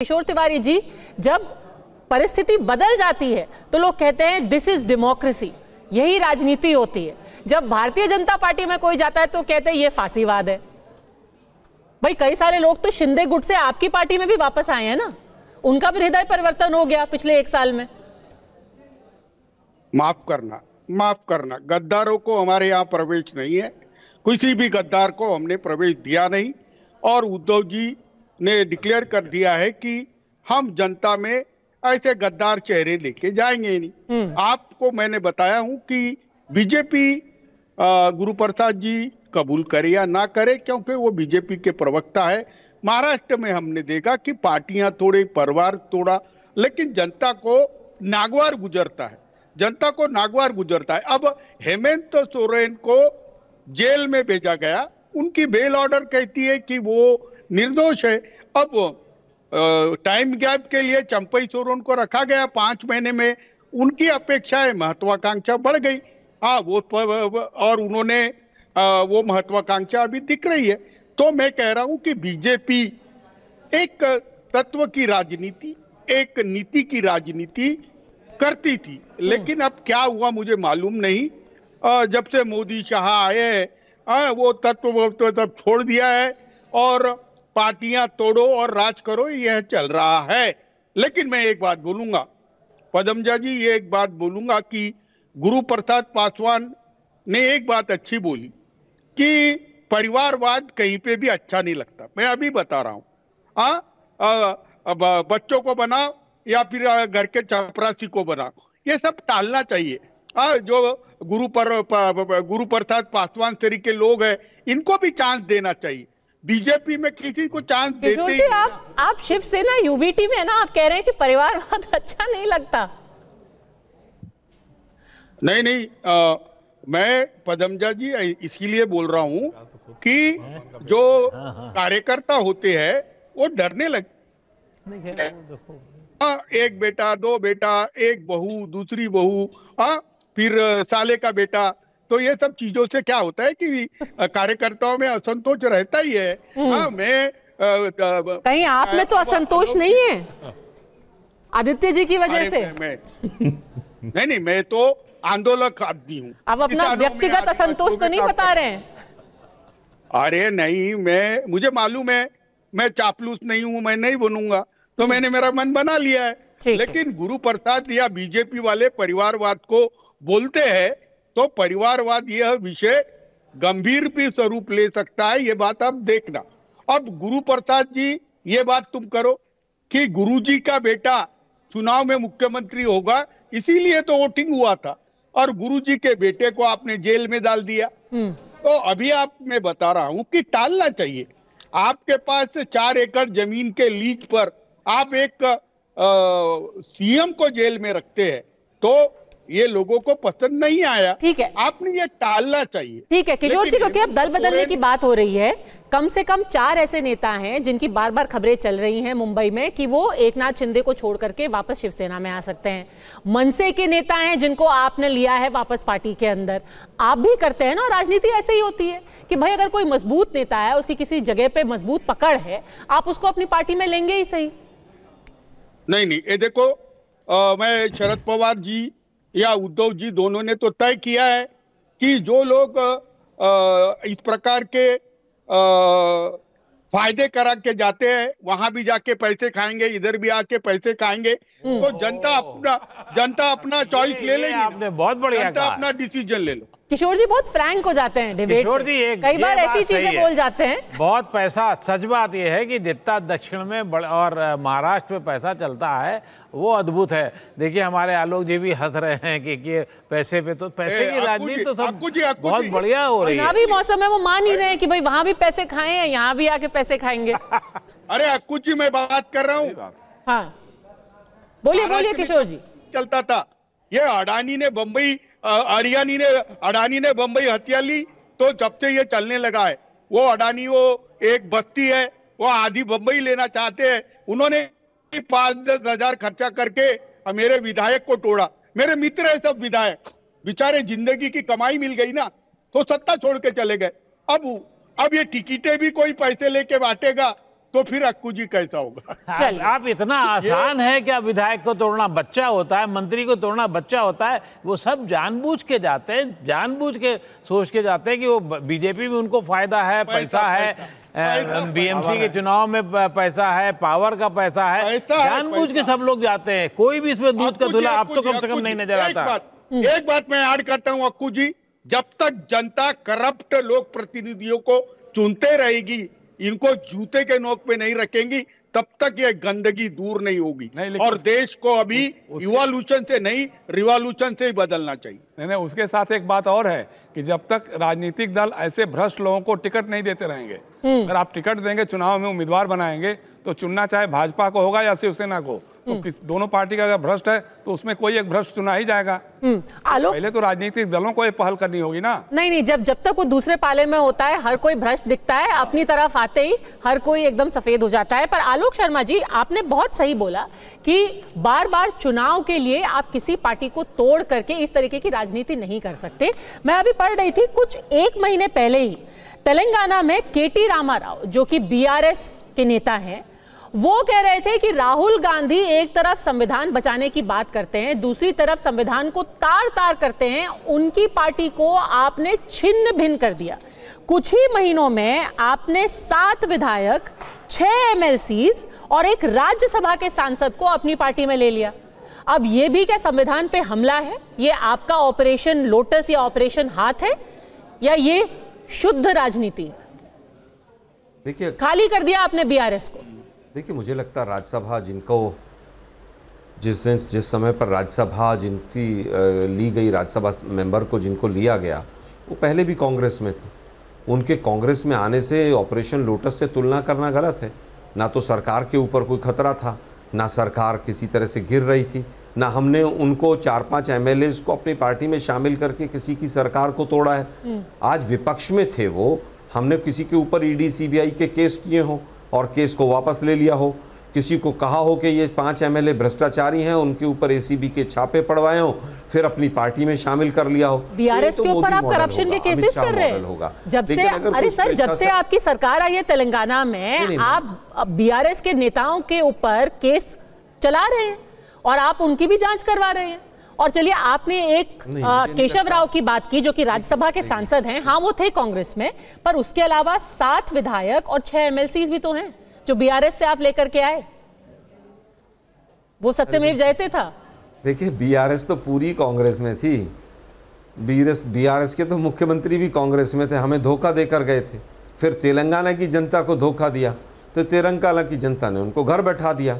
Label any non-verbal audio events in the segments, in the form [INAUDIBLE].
किशोर तिवारी जी जब परिस्थिति बदल जाती है तो लोग कहते हैं दिस इज डेमोक्रेसी यही राजनीति होती है जब भारतीय जनता पार्टी में कोई जाता है तो कहते हैं ये फांसीवाद है भाई कई सारे लोग तो शिंदे गुट से आपकी पार्टी में भी वापस आए हैं ना उनका भी हृदय परिवर्तन हो गया पिछले एक साल में माफ करना माफ करना गद्दारों को हमारे यहाँ प्रवेश नहीं है किसी भी गद्दार को हमने प्रवेश दिया नहीं और उद्धव जी ने डिक्लेयर कर दिया है कि हम जनता में ऐसे गद्दार चेहरे लेके जाएंगे नहीं हम्म। आपको मैंने बताया हूं कि बीजेपी गुरु प्रसाद जी कबूल करे या ना करे क्योंकि वो बीजेपी के प्रवक्ता है महाराष्ट्र में हमने देखा कि पार्टियां थोड़ी परिवार थोड़ा लेकिन जनता को नागवार गुजरता है जनता को नागवार गुजरता है अब हेमंत सोरेन को जेल में भेजा गया उनकी बेल ऑर्डर कहती है कि वो निर्दोष है अब टाइम गैप के लिए चंपई सोरेन को रखा गया पांच महीने में उनकी अपेक्षाएं महत्वाकांक्षा बढ़ गई हाँ वो और उन्होंने वो महत्वाकांक्षा अभी दिख रही है तो मैं कह रहा हूं कि बीजेपी एक तत्व की राजनीति एक नीति की राजनीति करती थी लेकिन अब क्या हुआ मुझे मालूम नहीं जब से मोदी शाह आए हैं हाँ, वो तत्व तो तब छोड़ दिया है और पार्टियां तोड़ो और राज करो यह चल रहा है लेकिन मैं एक बात बोलूंगा पदमजा जी ये एक बात बोलूंगा कि गुरु प्रसाद पासवान ने एक बात अच्छी बोली कि परिवारवाद कहीं पे भी अच्छा नहीं लगता मैं अभी बता रहा हूँ हाँ बच्चों को बनाओ या फिर घर के चपरासी को बनाओ ये सब टालना चाहिए आ, जो गुरु पर, पर गुरु प्रसाद पासवान तरीके लोग हैं इनको भी चांस देना चाहिए बीजेपी में किसी को चांस देते ही आप आप शिवसेना यूबीटी में है ना आप कह रहे हैं कि परिवारवाद अच्छा नहीं लगता नहीं नहीं आ, मैं पदमजा जी इसीलिए बोल रहा हूँ कि जो कार्यकर्ता होते हैं वो डरने लग आ, हाँ, एक बेटा दो बेटा एक बहू दूसरी बहू हाँ, फिर साले का बेटा तो ये सब चीजों से क्या होता है कि कार्यकर्ताओं में असंतोष रहता ही है हम्म। हाँ मैं आ, आ, कहीं आप में तो असंतोष नहीं है आदित्य जी की वजह से मैं, [LAUGHS] नहीं नहीं मैं तो आंदोलक आदमी हूँ आप अपना व्यक्तिगत असंतोष तो नहीं बता रहे हैं अरे नहीं मैं मुझे मालूम है मैं चापलूस नहीं हूँ मैं नहीं बनूंगा तो हम्म। मैंने मेरा मन बना लिया है लेकिन गुरु प्रसाद या बीजेपी वाले परिवारवाद को बोलते हैं तो परिवारवाद यह विषय गंभीर भी स्वरूप ले सकता है ये बात आप देखना अब गुरु प्रसाद जी ये बात तुम करो कि जी का बेटा चुनाव में मुख्यमंत्री होगा इसीलिए तो वोटिंग हुआ था और गुरु जी के बेटे को आपने जेल में डाल दिया हम्म। तो अभी आप मैं बता रहा हूं कि टालना चाहिए आपके पास चार एकड़ जमीन के लीज पर आप एक सीएम को जेल में रखते हैं तो ये लोगों को पसंद नहीं आया ठीक है आपने ये टालना चाहिए ठीक है किशोर जी क्योंकि अब दल बदलने की बात हो रही है कम से कम चार ऐसे नेता हैं जिनकी बार बार खबरें चल रही हैं मुंबई में कि वो एकनाथ शिंदे को छोड़ करके वापस शिवसेना में आ सकते हैं मनसे के नेता हैं जिनको आपने लिया है वापस पार्टी के अंदर आप भी करते हैं ना राजनीति ऐसे ही होती है कि भाई अगर कोई मजबूत नेता है उसकी किसी जगह पे मजबूत पकड़ है आप उसको अपनी पार्टी में लेंगे ही सही नहीं नहीं ये देखो आ, मैं शरद पवार जी या उद्धव जी दोनों ने तो तय किया है कि जो लोग इस प्रकार के फायदे करा के जाते हैं वहां भी जाके पैसे खाएंगे इधर भी आके पैसे खाएंगे तो जनता अपना जनता अपना चॉइस ले लेगी आपने बहुत बढ़िया जनता अपना डिसीजन ले लो किशोर जी बहुत फ्रैंक हो जाते हैं डिबेट किशोर जी एक कई बार ऐसी चीजें बोल जाते हैं बहुत पैसा सच बात यह है कि जितना दक्षिण में बड़ और महाराष्ट्र में पैसा चलता है वो अद्भुत है देखिए हमारे आलोक जी भी हंस रहे हैं कि, कि पैसे पे तो पैसे ए, की राजनीति तो सब कुछ बहुत बढ़िया हो रही है भी मौसम है वो मान ही रहे हैं कि भाई वहाँ भी पैसे खाए हैं यहाँ भी आके पैसे खाएंगे [LAUGHS] अरे अक्कू जी मैं बात कर रहा हूँ हाँ बोलिए बोलिए किशोर जी चलता था ये अडानी ने बम्बई अडानी ने अडानी ने बम्बई हत्या ली तो जब से ये चलने लगा है वो अडानी वो एक बस्ती है वो आधी बम्बई लेना चाहते हैं उन्होंने पांच दस हजार खर्चा करके मेरे विधायक को तोड़ा मेरे मित्र है सब विधायक बेचारे जिंदगी की कमाई मिल गई ना तो सत्ता छोड़ के चले गए अब अब ये टिकटें भी कोई पैसे लेके बांटेगा तो फिर अक्कू जी कैसा होगा [LAUGHS] चल आप इतना आसान है क्या विधायक को तोड़ना बच्चा होता है मंत्री को तोड़ना बच्चा होता है वो सब जानबूझ के जाते हैं जानबूझ के सोच के जाते हैं कि वो बीजेपी में उनको फायदा है पैसा, पैसा है बीएमसी के चुनाव में पैसा है पावर का पैसा है जानबूझ के सब लोग जाते हैं कोई भी इसमें दूध का धुला आप तो कम से कम नहीं नजर आता हम्म। एक बात मैं ऐड करता हूँ अक्कू जी जब तक जनता करप्ट लोक प्रतिनिधियों को चुनते रहेगी इनको जूते के नोक पे नहीं रखेंगी तब तक ये गंदगी दूर नहीं होगी और देश को अभी रिवॉल्यूशन से नहीं रिवॉल्यूशन से ही बदलना चाहिए नहीं नहीं उसके साथ एक बात और है कि जब तक राजनीतिक दल ऐसे भ्रष्ट लोगों को टिकट नहीं देते रहेंगे हम्म। अगर आप टिकट देंगे चुनाव में उम्मीदवार बनाएंगे तो चुनना चाहे भाजपा को होगा या शिवसेना को तो हम्म। किस दोनों पार्टी का अगर भ्रष्ट है तो उसमें कोई एक भ्रष्ट चुना ही जाएगा हम्म। आलोक पहले तो राजनीतिक दलों को पहल करनी होगी ना नहीं नहीं जब जब तक वो दूसरे पाले में होता है हर कोई भ्रष्ट दिखता है अपनी तरफ आते ही हर कोई एकदम सफेद हो जाता है पर आलोक शर्मा जी आपने बहुत सही बोला कि बार बार चुनाव के लिए आप किसी पार्टी को तोड़ करके इस तरीके की राजनीति नहीं कर सकते मैं अभी पढ़ रही थी कुछ एक महीने पहले ही तेलंगाना में के टी रामा राव जो कि बी के नेता हैं वो कह रहे थे कि राहुल गांधी एक तरफ संविधान बचाने की बात करते हैं दूसरी तरफ संविधान को तार तार करते हैं उनकी पार्टी को आपने छिन्न भिन्न कर दिया कुछ ही महीनों में आपने सात विधायक छह एम और एक राज्यसभा के सांसद को अपनी पार्टी में ले लिया अब ये भी क्या संविधान पे हमला है ये आपका ऑपरेशन लोटस या ऑपरेशन हाथ है या ये शुद्ध राजनीति देखिए खाली कर दिया आपने बीआरएस को देखिए मुझे लगता है राज्यसभा जिनको जिस दिन जिस समय पर राज्यसभा जिनकी ली गई राज्यसभा मेंबर को जिनको लिया गया वो पहले भी कांग्रेस में थे उनके कांग्रेस में आने से ऑपरेशन लोटस से तुलना करना गलत है ना तो सरकार के ऊपर कोई खतरा था ना सरकार किसी तरह से गिर रही थी ना हमने उनको चार पांच एम को अपनी पार्टी में शामिल करके किसी की सरकार को तोड़ा है हम्म। आज विपक्ष में थे वो हमने किसी के ऊपर ई e डी के केस किए हों और केस को वापस ले लिया हो किसी को कहा हो कि ये पांच एमएलए भ्रष्टाचारी हैं उनके ऊपर एसीबी के छापे पड़वाए हो फिर अपनी पार्टी में शामिल कर लिया हो बीआरएस तो के ऊपर आप करप्शन के केसेस कर रहे हैं जब से अरे सर जब से आपकी सरकार आई है तेलंगाना में आप बीआरएस के नेताओं के ऊपर केस चला रहे हैं और आप उनकी भी जांच करवा रहे हैं और चलिए आपने एक केशव राव की बात की जो कि राज्यसभा के सांसद हैं हाँ वो थे कांग्रेस में पर उसके अलावा सात विधायक और छह एमएलसी भी तो हैं जो बीआरएस से आप लेकर के आए वो सत्यमेव जयते था देखिए बीआरएस तो पूरी कांग्रेस में थी बीरस बीआरएस के तो मुख्यमंत्री भी कांग्रेस में थे हमें धोखा देकर गए थे फिर तेलंगाना की जनता को धोखा दिया तो तेलंगाना की जनता ने उनको घर बैठा दिया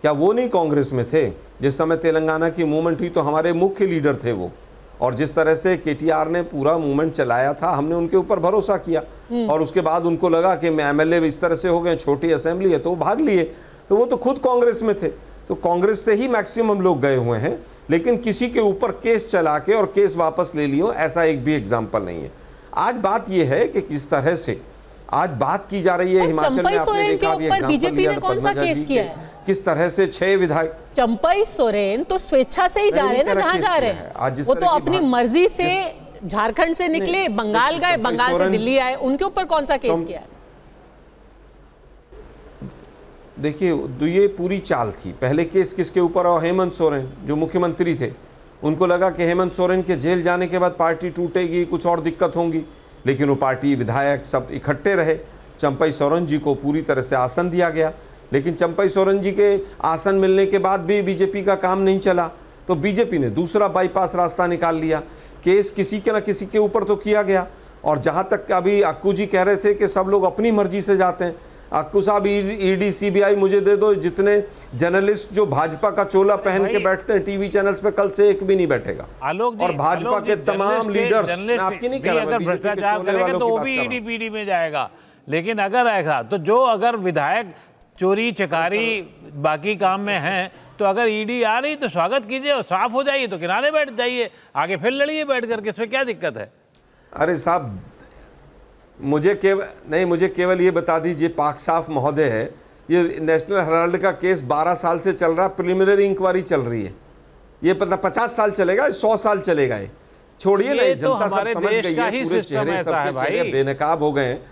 क्या वो नहीं कांग्रेस में थे जिस समय तेलंगाना की मूवमेंट हुई तो हमारे मुख्य लीडर थे वो और जिस तरह से के ने पूरा मूवमेंट चलाया था हमने उनके ऊपर भरोसा किया हम्म। और उसके बाद उनको लगा कि मैं एमएलए इस तरह से हो गए छोटी असेंबली है तो वो भाग लिए तो वो तो खुद कांग्रेस में थे तो कांग्रेस से ही मैक्सिमम लोग गए हुए हैं लेकिन किसी के ऊपर केस चला के और केस वापस ले लियो ऐसा एक भी एग्जाम्पल नहीं है आज बात यह है कि किस तरह से आज बात की जा रही है हिमाचल में आपने देखा बीजेपी ने तो कौन सा केस किया है किस तरह से छह विधायक चंपई सोरेन तो स्वेच्छा से ही जा रहे हैं ना जहाँ जा रहे हैं वो तो अपनी मर्जी से झारखंड से निकले बंगाल गए बंगाल से दिल्ली आए उनके ऊपर कौन सा केस किया देखिए तो ये पूरी चाल थी पहले केस किसके ऊपर और हेमंत सोरेन जो मुख्यमंत्री थे उनको लगा कि हेमंत सोरेन के जेल जाने के बाद पार्टी टूटेगी कुछ और दिक्कत होंगी लेकिन वो पार्टी विधायक सब इकट्ठे रहे चंपई सोरेन जी को पूरी तरह से आसन दिया गया लेकिन चंपई सोरेन जी के आसन मिलने के बाद भी बीजेपी का काम नहीं चला तो बीजेपी ने दूसरा बाईपास रास्ता निकाल लिया केस किसी के ना किसी के ऊपर तो किया गया और जहाँ तक अभी अक्कू जी कह रहे थे कि सब लोग अपनी मर्जी से जाते हैं अक्कू साहब ईडी सीबीआई मुझे दे दो जितने जर्नलिस्ट जो भाजपा का चोला पहन के बैठते हैं टीवी चैनल्स पे कल से एक भी नहीं बैठेगा आलोक और भाजपा के तमाम लीडर्स आपकी नहीं कह रहा भ्रष्टाचार तो वो भी ईडी पीडी e में जाएगा लेकिन अगर ऐसा तो जो अगर विधायक चोरी चकारी बाकी काम में हैं तो अगर ईडी e आ रही तो स्वागत कीजिए और साफ हो जाइए तो किनारे बैठ जाइए आगे फिर लड़िए बैठ करके इसमें क्या दिक्कत है अरे साहब मुझे केवल नहीं मुझे केवल ये बता दीजिए पाक साफ महोदय है ये नेशनल हेराल्ड का केस 12 साल से चल रहा प्रिलिमिनरी इंक्वायरी चल रही है ये पता पचास साल चलेगा सौ साल चलेगा ये छोड़िए नहीं तो जनता तो सब समझ गई है पूरे चेहरे के चेहरे बेनकाब हो गए हैं